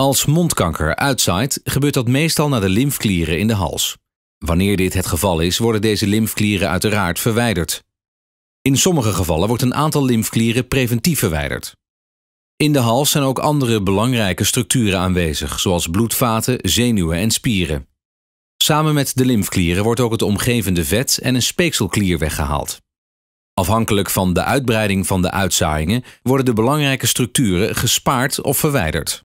Als mondkanker uitzaait, gebeurt dat meestal naar de lymfklieren in de hals. Wanneer dit het geval is, worden deze lymfklieren uiteraard verwijderd. In sommige gevallen wordt een aantal lymfklieren preventief verwijderd. In de hals zijn ook andere belangrijke structuren aanwezig, zoals bloedvaten, zenuwen en spieren. Samen met de lymfklieren wordt ook het omgevende vet en een speekselklier weggehaald. Afhankelijk van de uitbreiding van de uitzaaiingen worden de belangrijke structuren gespaard of verwijderd.